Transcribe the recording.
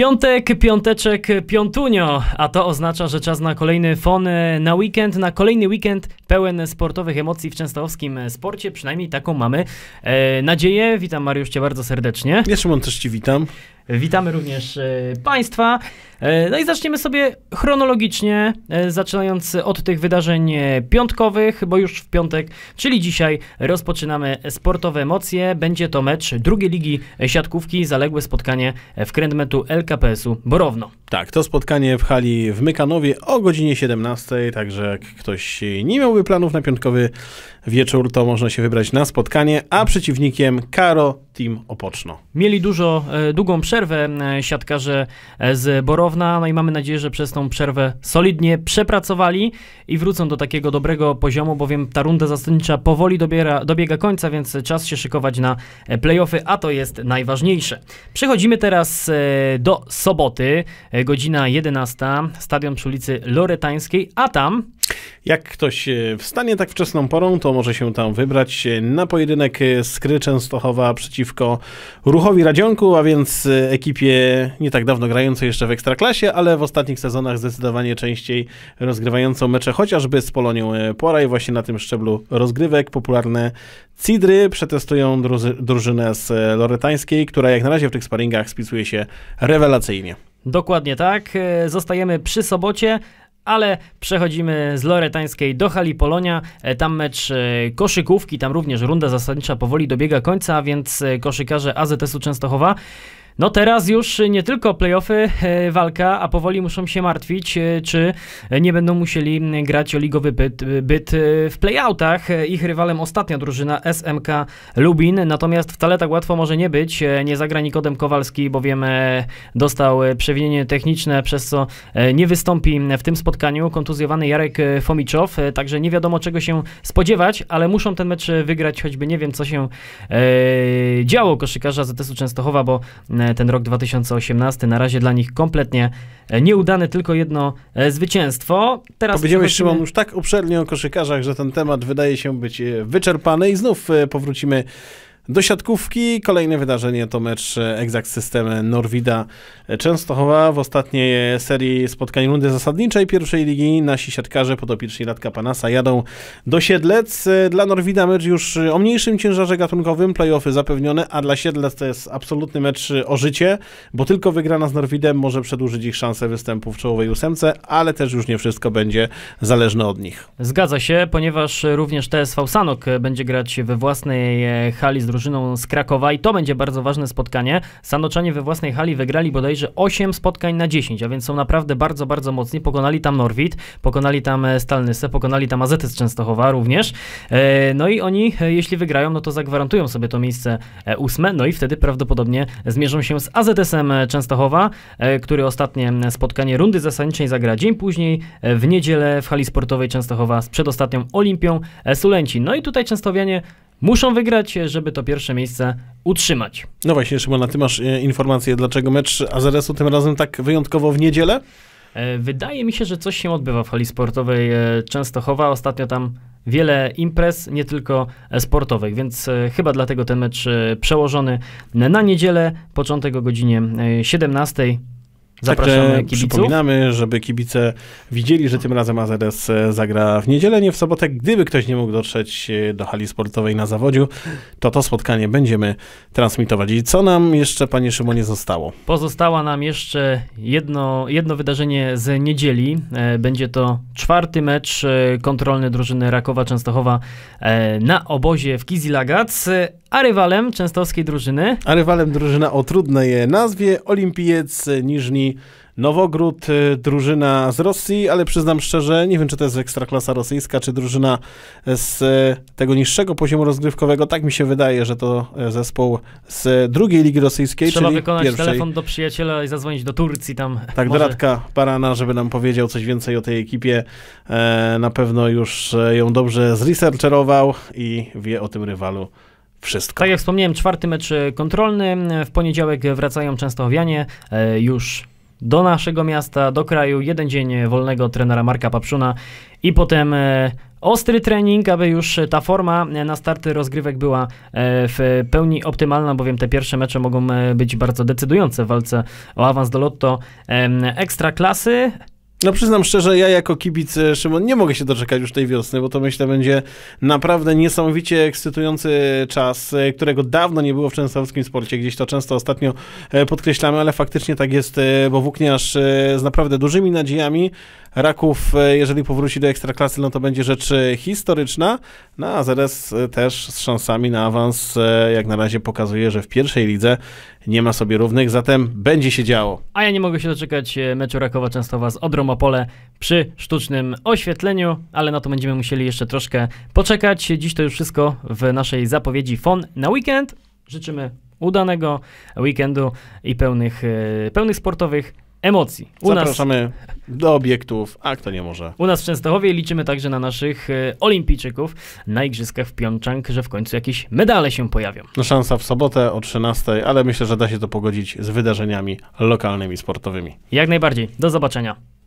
Piątek, piąteczek, piątunio, a to oznacza, że czas na kolejny fon e, na weekend, na kolejny weekend pełen sportowych emocji w częstochowskim e, sporcie, przynajmniej taką mamy e, nadzieję. Witam Mariusz Cię bardzo serdecznie. Ja Szymon też Ci witam. Witamy również e, Państwa. E, no i zaczniemy sobie chronologicznie, e, zaczynając od tych wydarzeń piątkowych, bo już w piątek, czyli dzisiaj, rozpoczynamy sportowe emocje. Będzie to mecz drugiej ligi siatkówki, zaległe spotkanie w krętmetu LKPS-u Borowno. Tak, to spotkanie w hali w Mykanowie o godzinie 17, także jak ktoś nie miałby planów na piątkowy wieczór, to można się wybrać na spotkanie, a przeciwnikiem Karo Team Opoczno. Mieli dużo, e, długą przerwę e, siatkarze e, z Borowna, no i mamy nadzieję, że przez tą przerwę solidnie przepracowali i wrócą do takiego dobrego poziomu, bowiem ta runda zasadnicza powoli dobiera, dobiega końca, więc czas się szykować na playoffy, a to jest najważniejsze. Przechodzimy teraz do soboty, godzina 11, stadion przy ulicy Loretańskiej, a tam jak ktoś e, wstanie tak wczesną porą, to może się tam wybrać e, na pojedynek Skry e, stochowa przeciwko Ruchowi Radzionku, a więc ekipie nie tak dawno grającej jeszcze w Ekstraklasie, ale w ostatnich sezonach zdecydowanie częściej rozgrywającą mecze chociażby z Polonią Pora i właśnie na tym szczeblu rozgrywek popularne Cidry przetestują drużynę z Loretańskiej, która jak na razie w tych sparingach spisuje się rewelacyjnie. Dokładnie tak. Zostajemy przy sobocie ale przechodzimy z Loretańskiej do Hali Polonia. E, tam mecz e, koszykówki, tam również runda zasadnicza powoli dobiega końca, więc e, koszykarze AZS-u Częstochowa no teraz już nie tylko playoffy, e, walka, a powoli muszą się martwić, e, czy nie będą musieli grać o ligowy byt, byt e, w playoutach. Ich rywalem ostatnia drużyna SMK Lubin, natomiast wcale tak łatwo może nie być. Nie zagra Nikodem Kowalski, bowiem dostał przewinienie techniczne, przez co nie wystąpi w tym spotkaniu kontuzjowany Jarek Fomiczow, także nie wiadomo czego się spodziewać, ale muszą ten mecz wygrać, choćby nie wiem co się działo koszykarza ZS-u Częstochowa, bo ten rok 2018 na razie dla nich kompletnie e, nieudany, tylko jedno e, zwycięstwo. Teraz Powiedziałeś, zobaczymy... Szymon, już tak obszernie o koszykarzach, że ten temat wydaje się być e, wyczerpany i znów powrócimy do siatkówki kolejne wydarzenie to mecz Exact System Norwida Częstochowa. W ostatniej serii spotkań rundy zasadniczej pierwszej ligi nasi siatkarze podopieczni Radka Panasa jadą do Siedlec. Dla Norwida mecz już o mniejszym ciężarze gatunkowym, playoffy zapewnione, a dla Siedlec to jest absolutny mecz o życie, bo tylko wygrana z Norwidem może przedłużyć ich szansę występu w czołowej ósemce, ale też już nie wszystko będzie zależne od nich. Zgadza się, ponieważ również TSV Sanok będzie grać we własnej e, hali z drużyną z Krakowa i to będzie bardzo ważne spotkanie. Sanoczanie we własnej hali wygrali bodajże 8 spotkań na 10, a więc są naprawdę bardzo, bardzo mocni. Pokonali tam Norwid, pokonali tam e, Stalnysę, pokonali tam Azety z Częstochowa również. E, no i oni, e, jeśli wygrają, no to zagwarantują sobie to miejsce ósme, no i wtedy prawdopodobnie zmierzą się z AZS-em Częstochowa, który ostatnie spotkanie rundy zasadniczej zagra dzień później, w niedzielę w hali sportowej Częstochowa z przedostatnią Olimpią Sulęci. No i tutaj Częstowianie muszą wygrać, żeby to to pierwsze miejsce utrzymać. No właśnie, Szymona, ty masz e, informację, dlaczego mecz AZS-u tym razem tak wyjątkowo w niedzielę? E, wydaje mi się, że coś się odbywa w hali sportowej e, Częstochowa. Ostatnio tam wiele imprez, nie tylko sportowych, więc chyba dlatego ten mecz przełożony na niedzielę, początek o godzinie 17. Zapraszamy Także kibiców. Przypominamy, żeby kibice widzieli, że tym razem AZS e, zagra w niedzielę, nie w sobotę. Gdyby ktoś nie mógł dotrzeć e, do hali sportowej na zawodziu, to to spotkanie będziemy transmitować. I co nam jeszcze, panie Szymonie, zostało? Pozostała nam jeszcze jedno, jedno wydarzenie z niedzieli. E, będzie to czwarty mecz kontrolny drużyny Rakowa Częstochowa na obozie w Kizilagac, a rywalem częstowskiej drużyny. A rywalem drużyna o trudnej nazwie Olimpijec Niżni Nowogród, y, drużyna z Rosji, ale przyznam szczerze, nie wiem czy to jest ekstraklasa rosyjska, czy drużyna z y, tego niższego poziomu rozgrywkowego. Tak mi się wydaje, że to y, zespół z drugiej ligi rosyjskiej. Trzeba wykonać pierwszej. telefon do przyjaciela i zadzwonić do Turcji tam. Tak, może... Doradka Parana, żeby nam powiedział coś więcej o tej ekipie. E, na pewno już e, ją dobrze zresearcherował i wie o tym rywalu wszystko. Tak jak wspomniałem, czwarty mecz e, kontrolny. E, w poniedziałek wracają Częstochowianie e, już do naszego miasta, do kraju. Jeden dzień wolnego trenera Marka Papszuna i potem ostry trening, aby już ta forma na starty rozgrywek była w pełni optymalna, bowiem te pierwsze mecze mogą być bardzo decydujące w walce o awans do lotto ekstra klasy. No przyznam szczerze, ja jako kibic e, Szymon nie mogę się doczekać już tej wiosny, bo to myślę będzie naprawdę niesamowicie ekscytujący czas, e, którego dawno nie było w częstowskim sporcie. Gdzieś to często ostatnio e, podkreślamy, ale faktycznie tak jest, bo włókniarz z naprawdę dużymi nadziejami Raków, jeżeli powróci do Ekstraklasy, no to będzie rzecz historyczna. No a zaraz też z szansami na awans, jak na razie pokazuje, że w pierwszej lidze nie ma sobie równych, zatem będzie się działo. A ja nie mogę się doczekać meczu Rakowa Częstowa z Odrą pole przy sztucznym oświetleniu, ale na to będziemy musieli jeszcze troszkę poczekać. Dziś to już wszystko w naszej zapowiedzi FON na weekend. Życzymy udanego weekendu i pełnych, e, pełnych sportowych emocji. U Zapraszamy nas... do obiektów, a kto nie może. U nas w Częstochowie liczymy także na naszych e, olimpijczyków na igrzyskach w Pjongczang, że w końcu jakieś medale się pojawią. No, szansa w sobotę o 13, ale myślę, że da się to pogodzić z wydarzeniami lokalnymi, sportowymi. Jak najbardziej. Do zobaczenia.